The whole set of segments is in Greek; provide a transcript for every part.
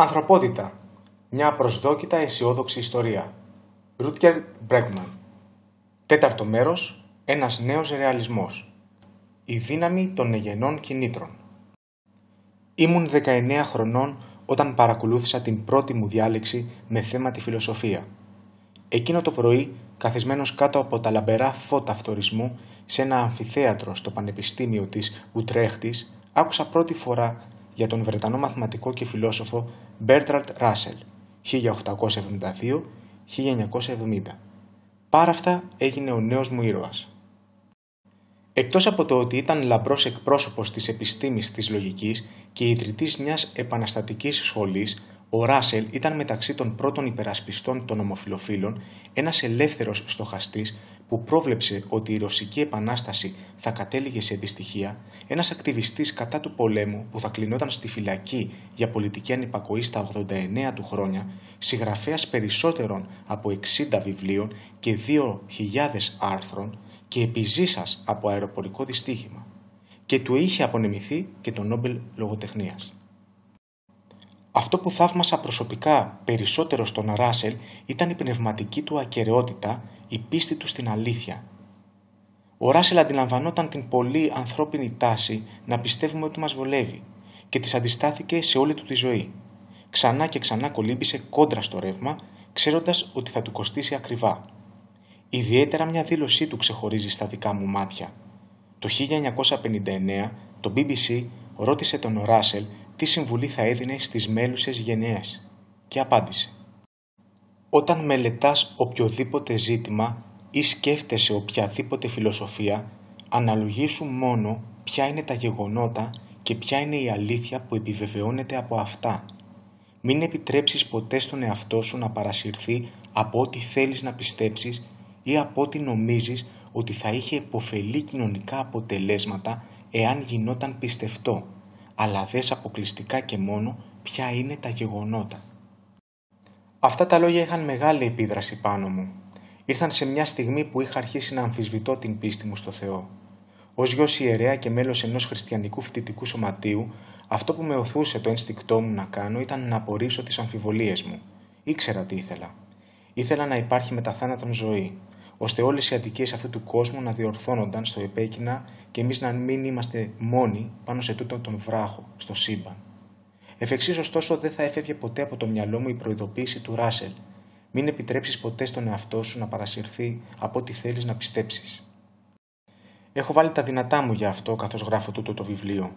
Ανθρωπότητα. Μια προσδόκητα αισιόδοξη ιστορία. Ρούτκερ Μπρέγκμαν. Τέταρτο μέρος. Ένας νέος ρεαλισμός. Η δύναμη των εγενών κινήτρων. Ήμουν 19 χρονών όταν παρακολούθησα την πρώτη μου διάλεξη με θέμα τη φιλοσοφία. Εκείνο το πρωί, καθισμένος κάτω από τα λαμπερά φώτα αυτορισμού σε ένα αμφιθέατρο στο Πανεπιστήμιο της Ουτρέχτης, άκουσα πρώτη φορά για τον Βρετανό μαθηματικό και φιλόσοφο Bertrand Russell 1872-1970. Πάρα αυτά έγινε ο νέος μου ήρωας. Εκτός από το ότι ήταν λαμπρός εκπρόσωπος της επιστήμης της λογικής και ιδρυτής μιας επαναστατικής σχολής, ο Ράσελ ήταν μεταξύ των πρώτων υπερασπιστών των ομοφιλοφίλων ένας ελεύθερος στοχαστής που πρόβλεψε ότι η Ρωσική Επανάσταση θα κατέληγε σε δυστυχία, ένας ακτιβιστής κατά του πολέμου που θα κλεινόταν στη φυλακή για πολιτική ανυπακοή στα 89 του χρόνια, συγγραφέας περισσότερων από 60 βιβλίων και 2.000 άρθρων και επιζήσας από αεροπορικό δυστύχημα και του είχε απονεμηθεί και το Νόμπελ λογοτεχνίας. Αυτό που θαύμασα προσωπικά περισσότερο στον Ράσελ ήταν η πνευματική του ακαιρεότητα η πίστη του στην αλήθεια. Ο Ράσελ αντιλαμβανόταν την πολύ ανθρώπινη τάση να πιστεύουμε ότι μας βολεύει και της αντιστάθηκε σε όλη του τη ζωή. Ξανά και ξανά κολύμπησε κόντρα στο ρεύμα, ξέροντας ότι θα του κοστίσει ακριβά. Ιδιαίτερα μια δήλωσή του ξεχωρίζει στα δικά μου μάτια. Το 1959 το BBC ρώτησε τον Ράσελ τι συμβουλή θα έδινε στις μέλουσες γενναίες και απάντησε όταν μελετάς οποιοδήποτε ζήτημα ή σκέφτεσαι οποιαδήποτε φιλοσοφία, αναλογήσου μόνο ποια είναι τα γεγονότα και ποια είναι η αλήθεια που επιβεβαιώνεται από αυτά. Μην επιτρέψεις ποτέ στον εαυτό σου να παρασυρθεί από ό,τι θέλεις να πιστέψεις ή από ό,τι νομίζεις ότι θα είχε υποφελή κοινωνικά αποτελέσματα εάν γινόταν πιστευτό, αλλά δες αποκλειστικά και μόνο ποια είναι τα γεγονότα. Αυτά τα λόγια είχαν μεγάλη επίδραση πάνω μου. Ήρθαν σε μια στιγμή που είχα αρχίσει να αμφισβητώ την πίστη μου στο Θεό. Ως γιος ιερέα και μέλος ενός χριστιανικού φοιτητικού σωματείου, αυτό που με οθούσε το ένστικτό μου να κάνω ήταν να απορρίψω τις αμφιβολίες μου. Ήξερα τι ήθελα. Ήθελα να υπάρχει τα θάνατον ζωή, ώστε όλες οι αδικίες αυτού του κόσμου να διορθώνονταν στο επέκεινα και εμείς να μην είμαστε μόνοι πάνω σε τούτο τον βράχο, στο σύμπαν. Εφ' ωστόσο, δεν θα έφευγε ποτέ από το μυαλό μου η προειδοποίηση του Ράσελ. Μην επιτρέψεις ποτέ στον εαυτό σου να παρασυρθεί από ό,τι θέλεις να πιστέψεις. Έχω βάλει τα δυνατά μου για αυτό καθώς γράφω τούτο το βιβλίο.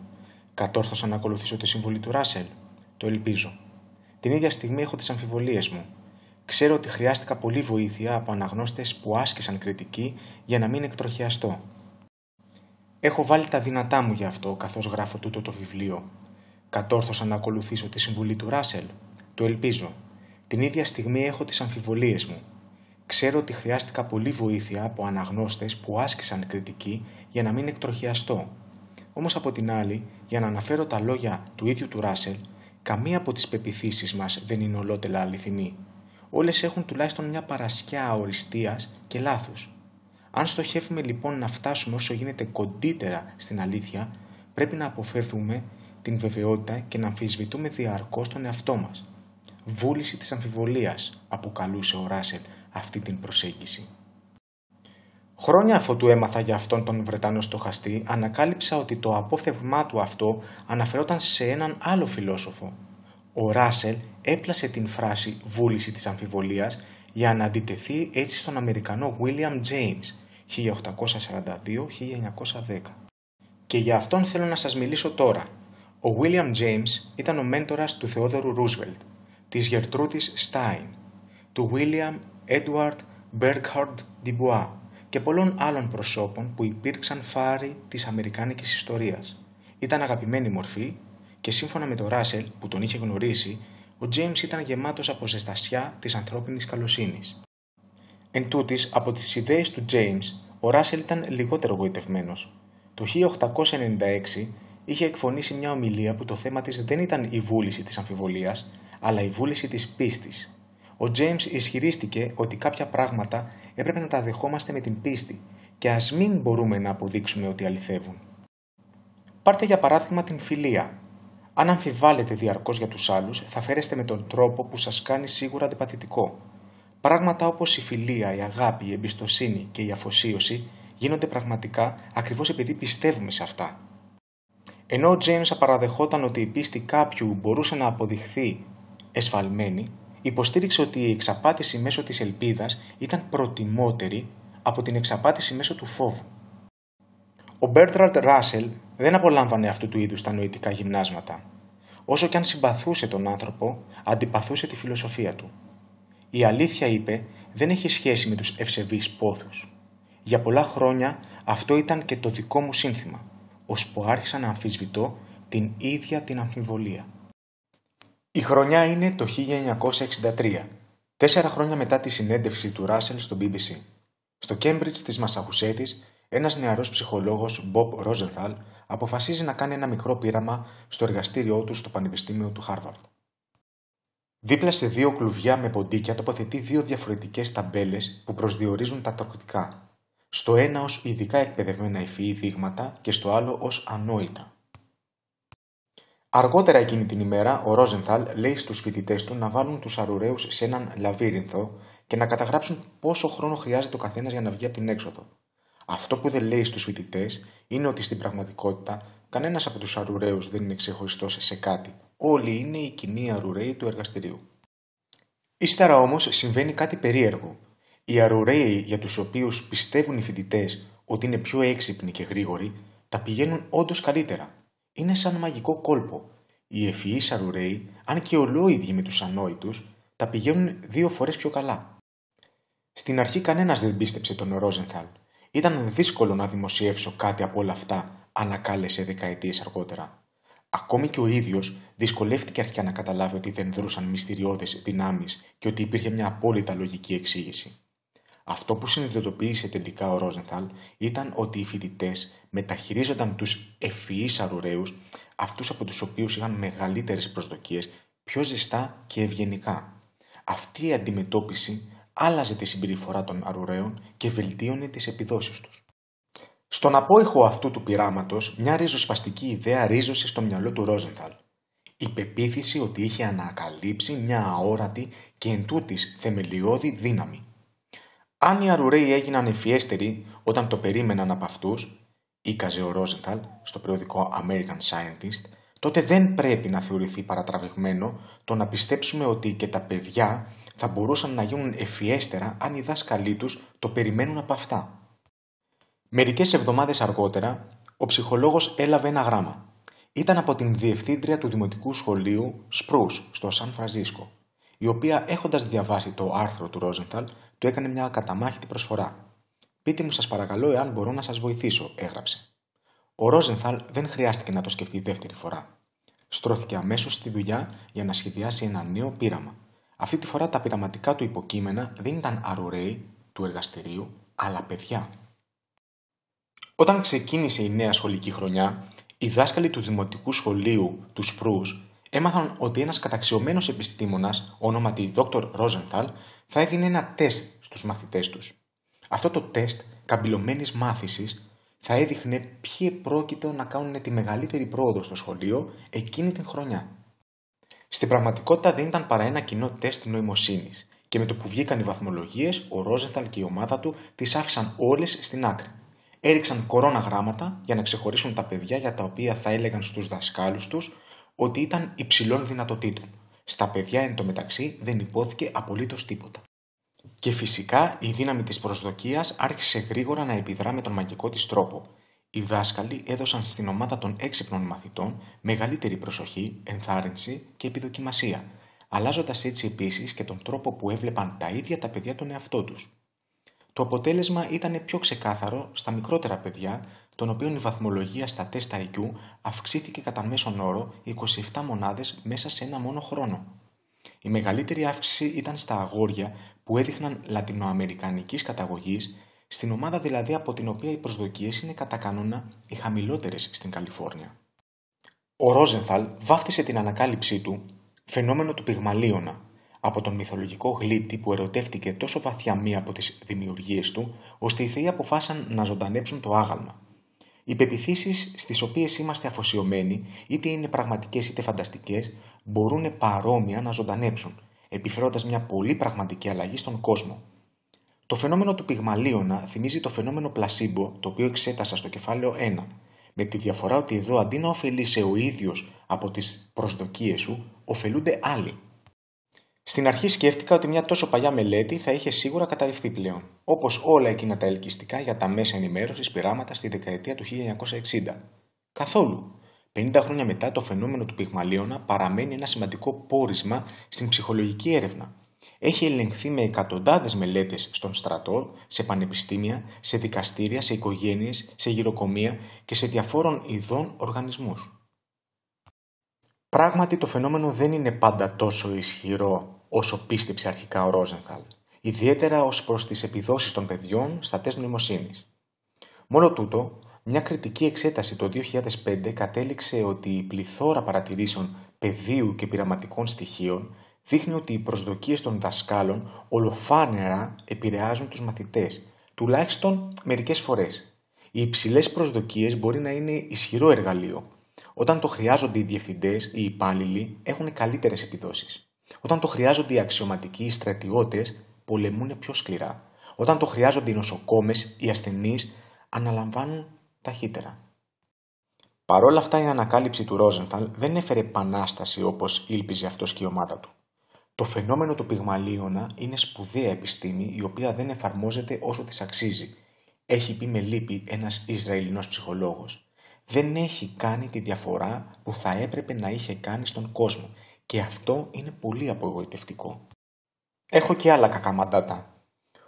Κατόρθωσα να ακολουθήσω τη συμβολή του Ράσελ. Το ελπίζω. Την ίδια στιγμή έχω τις αμφιβολίες μου. Ξέρω ότι χρειάστηκα πολύ βοήθεια από αναγνώστες που άσκησαν κριτική για να μην εκτροχιαστώ. Έχω βάλει τα δυνατά μου για αυτό καθώς γράφω τούτο το βιβλίο. Κατόρθωσα να ακολουθήσω τη συμβουλή του Ράσελ. Το ελπίζω. Την ίδια στιγμή έχω τις αμφιβολίες μου. Ξέρω ότι χρειάστηκα πολλή βοήθεια από αναγνώστες που άσκησαν κριτική για να μην εκτροχιαστώ. Όμως από την άλλη, για να αναφέρω τα λόγια του ίδιου του Ράσελ, καμία από τις πεπιθήσεις μας δεν είναι ολότελα αληθινή. Όλες έχουν τουλάχιστον μια παρασιά αοριστίας και λάθου. Αν στοχεύουμε λοιπόν να φτάσουμε όσο γίνεται κοντύτερα στην αλήθεια, πρέπει να αποφεύγουμε την βεβαιότητα και να αμφισβητούμε διαρκώς τον εαυτό μας. Βούληση της αμφιβολίας αποκαλούσε ο Ράσελ αυτή την προσέγγιση. Χρόνια αφού του έμαθα για αυτόν τον Βρετανό στοχαστή, ανακάλυψα ότι το απόθευμά του αυτό αναφερόταν σε έναν άλλο φιλόσοφο. Ο Ράσελ έπλασε την φράση «βούληση της αμφιβολίας» για να αντιτεθεί έτσι στον Αμερικανό William James 1842-1910. Και για αυτόν θέλω να σας μιλήσω τώρα, ο William James ήταν ο μέντορας του Θεόδωρου Ρούσβελτ, της Γερτρούτης Στάιν, του William Edward Burkhardt Dubois και πολλών άλλων προσώπων που υπήρξαν φάροι της Αμερικάνικης ιστορίας. Ήταν αγαπημένη μορφή και σύμφωνα με τον Ράσελ που τον είχε γνωρίσει, ο James ήταν γεμάτος από ζεστασιά της ανθρώπινης καλοσύνης. Εν τούτης, από τις ιδέες του James, ο Ράσελ ήταν λιγότερο γοητευμένος. Το 1896 είχε εκφωνήσει μια ομιλία που το θέμα της δεν ήταν η βούληση της αμφιβολίας, αλλά η βούληση της πίστης. Ο James ισχυρίστηκε ότι κάποια πράγματα έπρεπε να τα δεχόμαστε με την πίστη και ας μην μπορούμε να αποδείξουμε ότι αληθεύουν. Πάρτε για παράδειγμα την φιλία. Αν αμφιβάλλετε διαρκώς για τους άλλους, θα φέρεστε με τον τρόπο που σας κάνει σίγουρα αντιπαθητικό. Πράγματα όπως η φιλία, η αγάπη, η εμπιστοσύνη και η αφοσίωση γίνονται πραγματικά ακριβώς επειδή πιστεύουμε σε αυτά. Ενώ ο Τζέιμς απαραδεχόταν ότι η πίστη κάποιου μπορούσε να αποδειχθεί εσφαλμένη, υποστήριξε ότι η εξαπάτηση μέσω της ελπίδας ήταν προτιμότερη από την εξαπάτηση μέσω του φόβου. Ο Bertrand Ράσελ δεν απολάμβανε αυτού του είδους τα νοητικά γυμνάσματα. Όσο και αν συμπαθούσε τον άνθρωπο, αντιπαθούσε τη φιλοσοφία του. Η αλήθεια, είπε, δεν έχει σχέση με τους ευσεβείς πόθους. Για πολλά χρόνια αυτό ήταν και το δικό μου σύνθημα ώσπου άρχισαν να αμφισβητώ την ίδια την αμφιβολία. Η χρονιά είναι το 1963, τέσσερα χρόνια μετά τη συνέντευξη του Ράσελ στο BBC. Στο Κέμπριτζ της Μασαχουσέτης, ένας νεαρός ψυχολόγος Μπομπ Ρόζενθαλ αποφασίζει να κάνει ένα μικρό πείραμα στο εργαστήριό του στο Πανεπιστήμιο του Χάρβαρντ. Δίπλα σε δύο κλουβιά με ποντίκια τοποθετεί δύο διαφορετικές ταμπέλες που προσδιορίζουν τα τοκτικά στο ένα ως ειδικά εκπαιδευμένα ευφυή δείγματα και στο άλλο ως ανόητα. Αργότερα εκείνη την ημέρα, ο Ρόζενθαλ λέει στους φοιτητές του να βάλουν τους αρουραίους σε έναν λαβύρινθο και να καταγράψουν πόσο χρόνο χρειάζεται ο καθένας για να βγει από την έξοδο. Αυτό που δεν λέει στους φοιτητές είναι ότι στην πραγματικότητα κανένας από τους αρουραίους δεν είναι ξεχωριστός σε κάτι. Όλοι είναι οι κοινοί αρουραίοι του εργαστηρίου. Ύστερα όμως συμβαίνει κάτι περίεργο. Οι αρουραίοι για τους οποίους πιστεύουν οι φοιτητές ότι είναι πιο έξυπνοι και γρήγοροι, τα πηγαίνουν όντως καλύτερα. Είναι σαν μαγικό κόλπο. Οι ευφυείς αρουραίοι, αν και ολόιδιοι με τους ανόητους, τα πηγαίνουν δύο φορές πιο καλά. Στην αρχή κανένας δεν πίστεψε τον Ρόζενθαλ. Ήταν δύσκολο να δημοσιεύσω κάτι από όλα αυτά, ανακάλεσε δεκαετίες αργότερα. Ακόμη και ο ίδιος δυσκολεύτηκε αρχικά να καταλάβει ότι δεν δρούσαν μυστηριώδε δυνάμεις και ότι υπήρχε μια απόλυτα λογική εξήγηση. Αυτό που συνειδητοποίησε τελικά ο Ρόζενθαλ ήταν ότι οι φοιτητές μεταχειρίζονταν τους ευφυείς αρουραίους, αυτούς από τους οποίους είχαν μεγαλύτερες προσδοκίες, πιο ζεστά και ευγενικά. Αυτή η αντιμετώπιση άλλαζε τη συμπεριφορά των αρουραίων και βελτίωνε τις επιδόσεις τους. Στον απόϊχο αυτού του πειράματος, μια ριζοσπαστική ιδέα ρίζωσε στο μυαλό του Ρόζενθαλ. Η πεποίθηση ότι είχε ανακαλύψει μια αόρατη και εντούτη θεμελιώδη δύναμη αν οι αρουραίοι έγιναν ευφιέστεροι όταν το περίμεναν από αυτούς, οίκαζε ο Ρόζενταλ στο περιοδικό American Scientist, τότε δεν πρέπει να θεωρηθεί παρατραβηγμένο το να πιστέψουμε ότι και τα παιδιά θα μπορούσαν να γίνουν ευφιέστερα αν οι δάσκαλοι τους το περιμένουν από αυτά. Μερικές εβδομάδες αργότερα, ο ψυχολόγος έλαβε ένα γράμμα. Ήταν από την διευθύντρια του Δημοτικού Σχολείου Σπρούς στο Σαν Φρανσίσκο η οποία έχοντας διαβάσει το άρθρο του Ρόζενταλ, του έκανε μια καταμάχητη προσφορά. Πείτε μου, σας παρακαλώ, εάν μπορώ να σας βοηθήσω, έγραψε. Ο Ρόζενθαλ δεν χρειάστηκε να το σκεφτεί δεύτερη φορά. Στρώθηκε αμέσως στη δουλειά για να σχεδιάσει ένα νέο πείραμα. Αυτή τη φορά τα πειραματικά του υποκείμενα δεν ήταν αρουραίοι του εργαστηρίου, αλλά παιδιά. Όταν ξεκίνησε η νέα σχολική χρονιά, οι δάσκαλοι του Δημοτικού Σχολείου τους Σπρούζ έμαθαν ότι ένας καταξιωμένος επιστήμονας, ονόματι Dr. Rosenthal, θα έδινε ένα τεστ στους μαθητές τους. Αυτό το τεστ καμπυλωμένης μάθησης θα έδειχνε ποιοι επρόκειτο να κάνουν τη μεγαλύτερη πρόοδο στο σχολείο εκείνη την χρονιά. Στην πραγματικότητα δεν ήταν παρά ένα κοινό τεστ νοημοσύνης, και με το που βγήκαν οι βαθμολογίες, ο Ρόζενταλ και η ομάδα του τις άφησαν όλες στην άκρη. Έριξαν κορώνα γράμματα για να ξεχωρίσουν τα παιδιά για τα οποία θα έλεγαν στους δασκάλους τους ότι ήταν υψηλών δυνατοτήτων. Στα παιδιά εν τω μεταξύ δεν υπόθηκε απολύτως τίποτα. Και φυσικά η δύναμη της προσδοκίας άρχισε γρήγορα να επιδρά με τον μαγικό της τρόπο. Οι δάσκαλοι έδωσαν στην ομάδα των έξυπνων μαθητών μεγαλύτερη προσοχή, ενθάρρυνση και επιδοκιμασία, αλλάζοντας έτσι επίσης και τον τρόπο που έβλεπαν τα ίδια τα παιδιά τον εαυτό τους. Το αποτέλεσμα ήταν πιο ξεκάθαρο στα μικρότερα παιδιά, των οποίων η βαθμολογία στα τεστ IQ αυξήθηκε κατά μέσον όρο 27 μονάδες μέσα σε ένα μόνο χρόνο. Η μεγαλύτερη αύξηση ήταν στα αγόρια που έδειχναν λατινοαμερικανικής καταγωγής, στην ομάδα δηλαδή από την οποία οι προσδοκίες είναι κατά κανόνα οι χαμηλότερες στην Καλιφόρνια. Ο Ρόζενθαλ βάφτισε την ανακάλυψή του φαινόμενο του πυγμαλίωνα από τον μυθολογικό γλύτη που ερωτεύτηκε τόσο βαθιά μία από τις δημιουργίες του, ώστε οι θεοί αποφάσαν να ζωντανέψουν το άγαλμα. Οι πεπιθήσεις στις οποίες είμαστε αφοσιωμένοι, είτε είναι πραγματικές είτε φανταστικές, μπορούν παρόμοια να ζωντανέψουν, επιφέροντας μια πολύ πραγματική αλλαγή στον κόσμο. Το φαινόμενο του πυγμαλίωνα θυμίζει το αγαλμα οι πεπιθησει στις οποιες ειμαστε αφοσιωμενοι ειτε ειναι πραγματικες ειτε φανταστικες πλασίμπο, το οποίο εξέτασα στο κεφάλαιο 1, με τη διαφορά ότι εδώ αντί να ωφελείσαι ο ίδιος από τις προσδοκίες σου, ωφελούνται άλλοι. Στην αρχή σκέφτηκα ότι μια τόσο παλιά μελέτη θα είχε σίγουρα καταρριφθεί πλέον, όπως όλα εκείνα τα ελκυστικά για τα μέσα ενημέρωσης πειράματα στη δεκαετία του 1960. Καθόλου. 50 χρόνια μετά, το φαινόμενο του πυγμαλίωνα παραμένει ένα σημαντικό πόρισμα στην ψυχολογική έρευνα. Έχει ελεγχθεί με εκατοντάδες μελέτες στον στρατό, σε πανεπιστήμια, σε δικαστήρια, σε οικογένειες, σε γυροκομεία και σε διαφόρων ειδών οργανισμούς. Πράγματι το φαινόμενο δεν είναι πάντα τόσο ισχυρό όσο πίστεψε αρχικά ο Ρόζενθαλ, ιδιαίτερα ως προς τις επιδόσεις των παιδιών στα τεστ νοημοσύνη. Μόνο τούτο, μια κριτική εξέταση το 2005 κατέληξε ότι η πληθώρα παρατηρήσεων πεδίου και πειραματικών στοιχείων δείχνει ότι οι προσδοκίες των δασκάλων ολοφάνερα επηρεάζουν τους μαθητές, τουλάχιστον μερικές φορές. Οι υψηλές προσδοκίες μπορεί να είναι ισχυρό εργαλείο, όταν το χρειάζονται οι διευθυντές, οι υπάλληλοι έχουν καλύτερες επιδόσεις. Όταν το χρειάζονται οι αξιωματικοί, οι στρατιώτες πολεμούν πιο σκληρά. Όταν το χρειάζονται οι νοσοκόμες, οι ασθενείς αναλαμβάνουν ταχύτερα. Παρόλα αυτά, η ανακάλυψη του Ρόζενθαλ δεν έφερε επανάσταση όπως ήλπιζε αυτός και η ομάδα του. Το φαινόμενο του πυγμαλίωνα είναι σπουδαία επιστήμη η οποία δεν εφαρμόζεται όσο της αξίζει, έχει πει με λύπη ένας Ισραηλινός ψυχολόγος δεν έχει κάνει τη διαφορά που θα έπρεπε να είχε κάνει στον κόσμο και αυτό είναι πολύ απογοητευτικό. Έχω και άλλα κακά μαντάτα.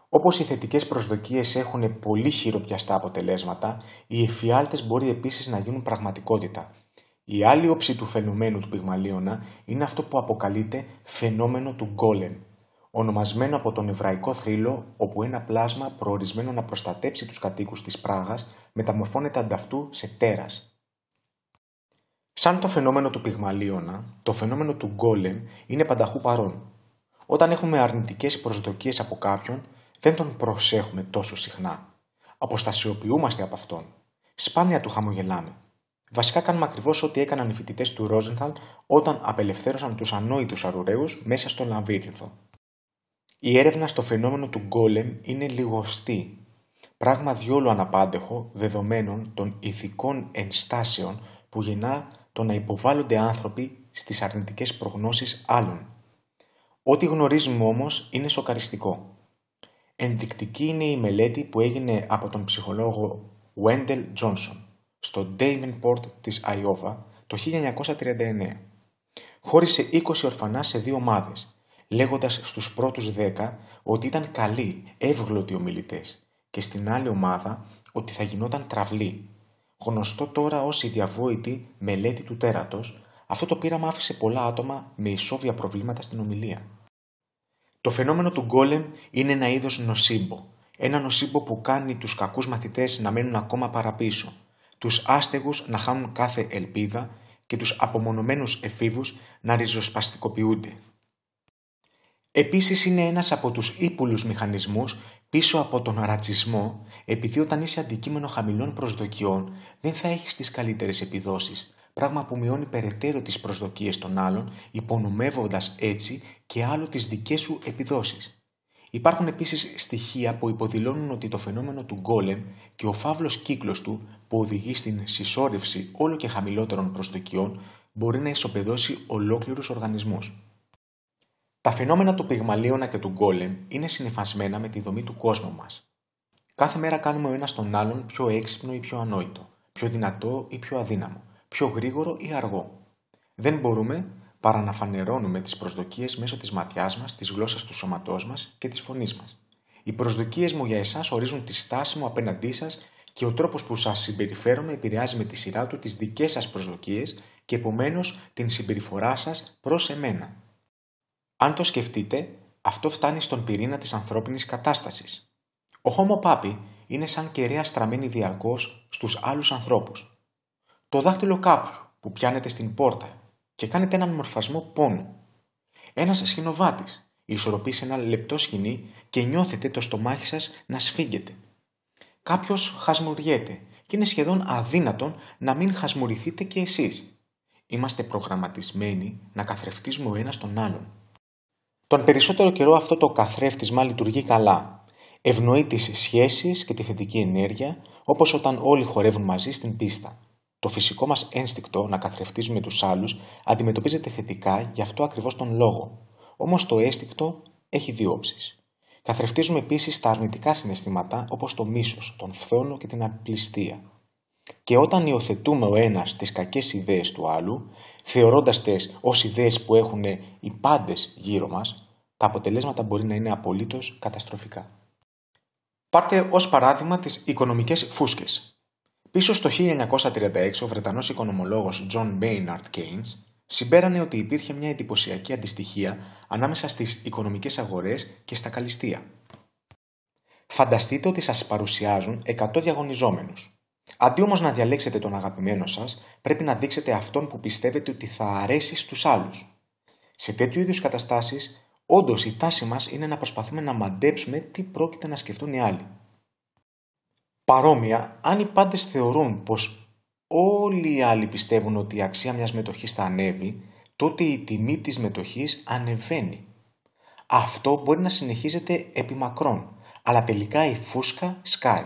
Όπως οι θετικές προσδοκίες έχουν πολύ χειροπιαστά αποτελέσματα, οι εφιάλτες μπορεί επίσης να γίνουν πραγματικότητα. Η άλλη όψη του φαινομένου του πυγμαλίωνα είναι αυτό που αποκαλείται φαινόμενο του γκόλεμ, ονομασμένο από τον Εβραϊκό θρύλο όπου ένα πλάσμα προορισμένο να προστατέψει τους κατοίκους της Πράγας μεταμορφώνεται ανταυτού σε τέρας. Σαν το φαινόμενο του πυγμαλίωνα, το φαινόμενο του γκόλεμ είναι πανταχού παρόν. Όταν έχουμε αρνητικές προσδοκίες από κάποιον, δεν τον προσέχουμε τόσο συχνά. Αποστασιοποιούμαστε από αυτόν. Σπάνια του χαμογελάμε. Βασικά κάνουμε ακριβώς ό,τι έκαναν οι φοιτητές του Ρόζενθαλ όταν απελευθέρωσαν τους ανόητους αρουραίους μέσα στο Λαβύρινθο. Η έρευνα στο φαινόμενο του γκόλεμ είναι λιγοστή, πράγμα διόλου αναπάντεχο δεδομένων των ηθικών ενστάσεων που γεννά το να υποβάλλονται άνθρωποι στις αρνητικές προγνώσεις άλλων. Ό,τι γνωρίζουμε όμως είναι σοκαριστικό. Ενδεικτική είναι η μελέτη που έγινε από τον ψυχολόγο Wendell Johnson στο Davenport της Iowa το 1939. Χώρισε 20 ορφανά σε δύο ομάδες Λέγοντας στους πρώτους δέκα ότι ήταν καλοί, εύγλωτοι ομιλητές, και στην άλλη ομάδα ότι θα γινόταν τραυλή. Γνωστό τώρα ως η διαβόητη μελέτη του τέρατος, αυτό το πείραμα άφησε πολλά άτομα με ισόβια προβλήματα στην ομιλία. Το φαινόμενο του γκόλεμ είναι ένα είδος νοσίμπο, Ένα νοσίμπο που κάνει τους κακούς μαθητές να μένουν ακόμα παραπίσω, τους άστεγους να χάνουν κάθε ελπίδα και τους απομονωμένους εφήβους να ριζοσπαστικοποιούνται. Επίσης είναι ένας από τους ύπουλους μηχανισμούς πίσω από τον ρατσισμό, επειδή όταν είσαι αντικείμενο χαμηλών προσδοκιών δεν θα έχεις τις καλύτερες επιδόσεις, πράγμα που μειώνει περαιτέρω τις προσδοκίες των άλλων, υπονομεύοντας έτσι και άλλο τις δικές σου επιδόσεις. Υπάρχουν επίσης στοιχεία που υποδηλώνουν ότι το φαινόμενο του γκόλεμ και ο φαύλος κύκλος του που οδηγεί στην συσσόρευση όλο και χαμηλότερων προσδοκιών μπορεί να ισοπεδώσει ολόκληρους οργανισμούς. Τα φαινόμενα του πυγμαλίωνα και του γκόλεμ είναι συνυφασμένα με τη δομή του κόσμου μας. Κάθε μέρα κάνουμε ο ένας τον άλλον πιο έξυπνο ή πιο ανόητο, πιο δυνατό ή πιο αδύναμο, πιο γρήγορο ή αργό. Δεν μπορούμε παρά να φανερώνουμε τις προσδοκίες μέσω της ματιάς μας, της γλώσσας του σώματός μας και της φωνής μας. Οι προσδοκίες μου για εσάς ορίζουν τη στάση μου απέναντί σας και ο τρόπος που σας συμπεριφέρομαι επηρεάζει με τη σειρά του τις δικές σας προσδοκίες και επομένως την συμπεριφορά σας προς εμένα. Αν το σκεφτείτε, αυτό φτάνει στον πυρήνα της ανθρώπινης κατάστασης. Ο Homo papi είναι σαν κεραία στραμμένη διαρκώς στους άλλους ανθρώπους. Το δάχτυλο κάπου που πιάνετε στην πόρτα και κάνετε έναν μορφασμό πόνου. Ένας σχηνοβάτης ισορροπείς σε ένα λεπτό σκηνή και νιώθετε το στομάχι σας να σφίγγεται. Κάποιος χασμουριέται και είναι σχεδόν αδύνατον να μην χασμουριθείτε και εσείς. Είμαστε προγραμματισμένοι να καθρεφτίζουμε ο ένας τον άλλον τον περισσότερο καιρό αυτό το καθρέφτισμα λειτουργεί καλά. Ευνοεί τις σχέσεις και τη θετική ενέργεια, όπως όταν όλοι χορεύουν μαζί στην πίστα. Το φυσικό μας ένστικτο να καθρεφτίζουμε τους άλλους αντιμετωπίζεται θετικά γι' αυτό ακριβώς τον λόγο. Όμως το ένστικτο έχει δύο όψεις. Καθρεφτίζουμε επίσης τα αρνητικά συναισθήματα όπως το μίσος, τον φθόνο και την απληστία. Και όταν υιοθετούμε ο ένας τις κακές ιδέες του άλλου, θεωρώντας τες ως ιδέες που έχουν οι πάντες γύρω μας, τα αποτελέσματα μπορεί να είναι απολύτως καταστροφικά. Πάρτε ως παράδειγμα τις οικονομικές φούσκες. Πίσω στο 1936 ο Βρετανός οικονομολόγος John Maynard Keynes συμπέρανε ότι υπήρχε μια εντυπωσιακή αντιστοιχία ανάμεσα στις οικονομικές αγορές και στα καλυστία. Φανταστείτε ότι σας παρουσιάζουν 100 διαγωνιζόμενους. Αντί όμως να διαλέξετε τον αγαπημένο σας, πρέπει να δείξετε αυτόν που πιστεύετε ότι θα αρέσει στους άλλους. Σε τέτοιου είδους καταστάσεις. Όντως, η τάση μας είναι να προσπαθούμε να μαντέψουμε τι πρόκειται να σκεφτούν οι άλλοι. Παρόμοια, αν οι πάντες θεωρούν πως όλοι οι άλλοι πιστεύουν ότι η αξία μιας μετοχής θα ανέβει, τότε η τιμή της μετοχής ανεβαίνει. Αυτό μπορεί να συνεχίζεται επί μακρόν, αλλά τελικά η φούσκα σκάει.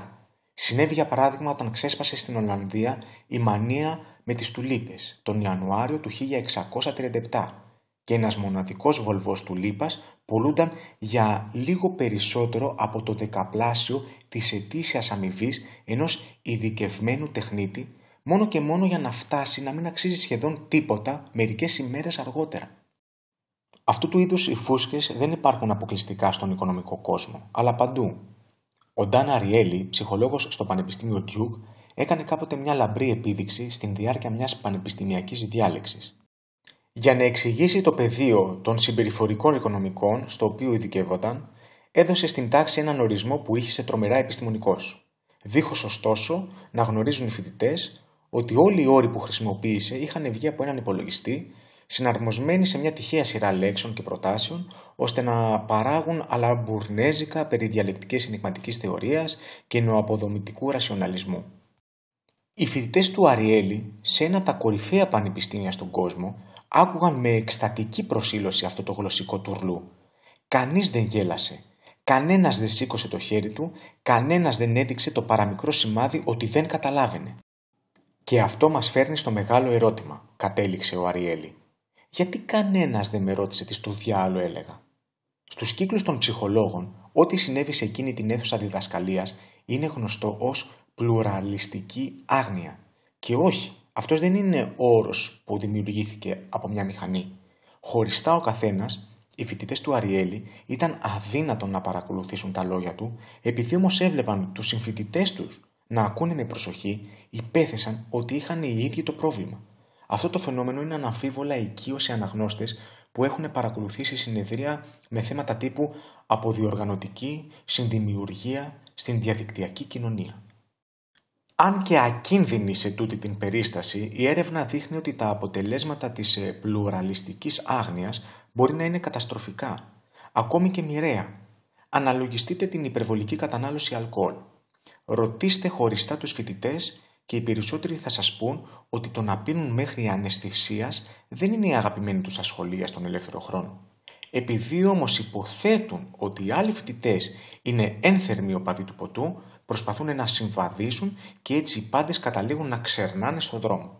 Συνέβη για παράδειγμα όταν ξέσπασε στην Ολλανδία η μανία με τις τουλίπες τον Ιανουάριο του 1637 και ένας μοναδικός βολβός του Λίπας πολλούνταν για λίγο περισσότερο από το δεκαπλάσιο της ετήσιας αμοιβής ενός ειδικευμένου τεχνίτη, μόνο και μόνο για να φτάσει να μην αξίζει σχεδόν τίποτα μερικές ημέρες αργότερα. Αυτού του είδους οι φούσκες δεν υπάρχουν αποκλειστικά στον οικονομικό κόσμο, αλλά παντού. Ο Ντάνα Αριέλη, ψυχολόγος στο Πανεπιστήμιο Duke, έκανε κάποτε μια λαμπρή επίδειξη στην διάρκεια μιας πανεπιστημιακής διάλεξης. Για να εξηγήσει το πεδίο των συμπεριφορικών οικονομικών στο οποίο ειδικεύονταν, έδωσε στην τάξη έναν ορισμό που είχε σε τρομερά επιστημονικός. Δίχως ωστόσο να γνωρίζουν οι φοιτητές ότι όλοι οι όροι που χρησιμοποίησε είχαν βγει από έναν υπολογιστή, συναρμοσμένοι σε μια τυχαία σειρά λέξεων και προτάσεων, ώστε να παράγουν αλαμπουρνέζικα περί διαλεκτικής ενηγματικής θεωρίας και νοαποδομητικού ρασιοναλισμού. Οι φοιτητές του Αριέλη, σε ένα από τα κορυφαία πανεπιστήμια στον κόσμο, άκουγαν με εκστατική προσήλωση αυτό το γλωσσικό τουρλού. Κανείς δεν γέλασε, κανένας δεν σήκωσε το χέρι του, κανένας δεν έδειξε το παραμικρό σημάδι ότι δεν καταλάβαινε. Και αυτό μας φέρνει στο μεγάλο ερώτημα, κατέληξε ο Αριέλη. Γιατί κανένας δεν με ρώτησε τι στο διάλογο έλεγα. Στους κύκλους των ψυχολόγων, ό,τι συνέβη σε εκείνη την αίθουσα διδασκαλίας είναι γνωστό ως πλουραλιστική άγνοια και όχι αυτός δεν είναι όρος που δημιουργήθηκε από μια μηχανή. Χωριστά ο καθένας, οι φοιτητές του Αριέλη ήταν αδύνατον να παρακολουθήσουν τα λόγια του, επειδή όμως έβλεπαν τους συμφοιτητές τους να ακούνε με προσοχή, υπέθεσαν ότι είχαν οι ίδιοι το πρόβλημα. Αυτό το φαινόμενο είναι αναμφίβολα οικείο σε αναγνώστες που έχουν παρακολουθήσει συνεδρία με θέματα τύπου αποδιοργανωτική συνδημιουργία στην διαδικτυακή κοινωνία. Αν και ακίνδυνη σε τούτη την περίσταση, η έρευνα δείχνει ότι τα αποτελέσματα της ε, πλουραλιστικής άγνοιας μπορεί να είναι καταστροφικά, ακόμη και μοιραία. Αναλογιστείτε την υπερβολική κατανάλωση αλκοόλ. Ρωτήστε χωριστά τους φοιτητές και οι περισσότεροι θα σας πούν ότι το να πίνουν μέχρι αναισθησίας δεν είναι η αγαπημένη τους ασχολία στον ελεύθερο χρόνο. Επειδή όμως υποθέτουν ότι οι άλλοι φοιτητές είναι ένθερμοι οπαδοί του ποτού, προσπαθούν να συμβαδίσουν και έτσι οι πάντες καταλήγουν να ξερνάνε στον δρόμο.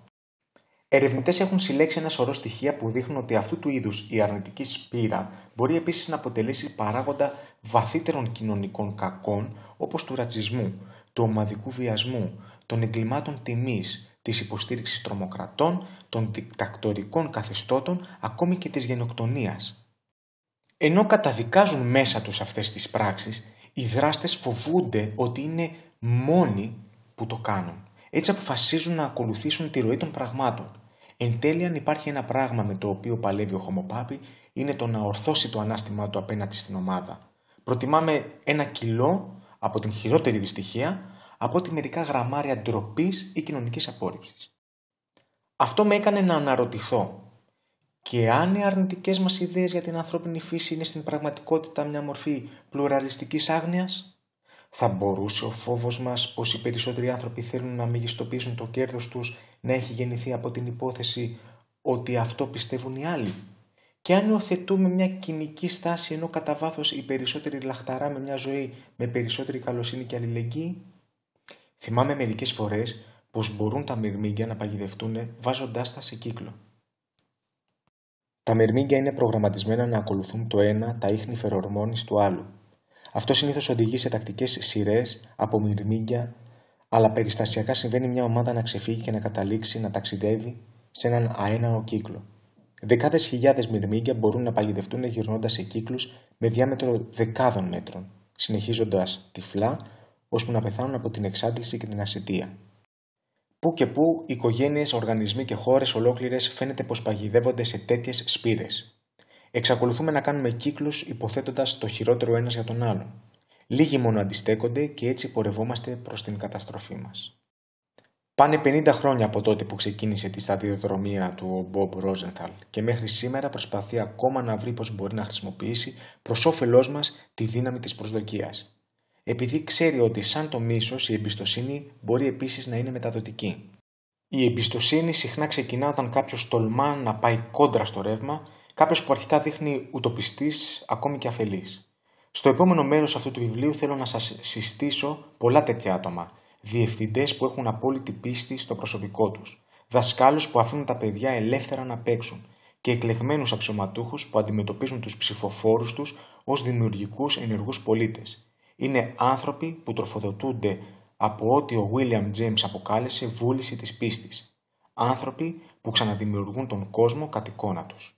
Ερευνητές έχουν συλλέξει ένα σωρό στοιχεία που δείχνουν ότι αυτού του είδους η αρνητική σπήρα μπορεί επίσης να αποτελέσει παράγοντα βαθύτερων κοινωνικών κακών όπως του ρατσισμού, του ομαδικού βιασμού, των εγκλημάτων τιμής, της υποστήριξης τρομοκρατών, των δικτακτορικών καθεστώτων, ακόμη και της γενοκτονίας. Ενώ καταδικάζουν μέσα τους αυτές τις πράξεις οι δράστες φοβούνται ότι είναι μόνοι που το κάνουν. Έτσι αποφασίζουν να ακολουθήσουν τη ροή των πραγμάτων. Εν τέλει, αν υπάρχει ένα πράγμα με το οποίο παλεύει ο χωμοπάπη, είναι το να ορθώσει το ανάστημά του απέναντι στην ομάδα. Προτιμάμε ένα κιλό από την χειρότερη δυστυχία από ότι μερικά γραμμάρια ντροπής ή κοινωνικής απόρριψης. Αυτό με έκανε να αναρωτηθώ και αν οι αρνητικές μας ιδέες για την ανθρώπινη φύση είναι στην πραγματικότητα μια μορφή πλουραλιστικής άγνοιας, θα μπορούσε ο φόβος μας πως οι περισσότεροι άνθρωποι θέλουν να μεγιστοποιήσουν το κέρδος τους να έχει γεννηθεί από την υπόθεση ότι αυτό πιστεύουν οι άλλοι. Και αν υιοθετούμε μια κοινική στάση ενώ κατά βάθος οι περισσότεροι λαχταρά με μια ζωή με περισσότερη καλοσύνη και αλληλεγγύη, θυμάμαι μερικές φορές πως μπορούν τα μυρμήγκια να παγιδευτούν βάζοντάς τα σε κύκλο. Τα μυρμήγκια είναι προγραμματισμένα να ακολουθούν το ένα τα ίχνη φερορμόνης του άλλου. Αυτό συνήθως οδηγεί σε τακτικές σειρές από μυρμήγκια, αλλά περιστασιακά συμβαίνει μια ομάδα να ξεφύγει και να καταλήξει να ταξιδεύει σε έναν αέναο κύκλο. Δεκάδες χιλιάδες μυρμήγκια μπορούν να παγιδευτούν γυρνώντας σε κύκλους με διάμετρο δεκάδων μέτρων, συνεχίζοντας τυφλά ώσπου να πεθάνουν από την εξάντληση και την ασυτεία. Πού και πού οικογένειες, οργανισμοί και χώρες ολόκληρες φαίνεται πως παγιδεύονται σε τέτοιες σπήρες. Εξακολουθούμε να κάνουμε κύκλους υποθέτοντας το χειρότερο ένας για τον άλλον. Λίγοι μόνο αντιστέκονται και έτσι πορευόμαστε προς την καταστροφή μας. Πάνε 50 χρόνια από τότε που ξεκίνησε τη σταδιοδρομία του ο Μπομπ Ρόζενθαλ και μέχρι σήμερα προσπαθεί ακόμα να βρει πώ μπορεί να χρησιμοποιήσει προς όφελός μας τη δύναμη της προσδοκίας επειδή ξέρει ότι σαν το μίσος η εμπιστοσύνη μπορεί επίσης να είναι μεταδοτική. Η εμπιστοσύνη συχνά ξεκινά όταν κάποιος τολμά να πάει κόντρα στο ρεύμα, κάποιος που αρχικά δείχνει ουτοπιστής, ακόμη και αφελής. Στο επόμενο μέρος αυτού του βιβλίου θέλω να σας συστήσω πολλά τέτοια άτομα, διευθυντές που έχουν απόλυτη πίστη στο προσωπικό τους, δασκάλους που αφήνουν τα παιδιά ελεύθερα να παίξουν και εκλεγμένους αξιωματούχους που αντιμετωπίζουν τους ψηφοφόρους τους ως δημιουργικούς ενεργούς πολίτες είναι άνθρωποι που τροφοδοτούνται από ό,τι ο William James αποκάλεσε βούληση της πίστης. Άνθρωποι που ξαναδημιουργούν τον κόσμο κατ' εικόνα τους.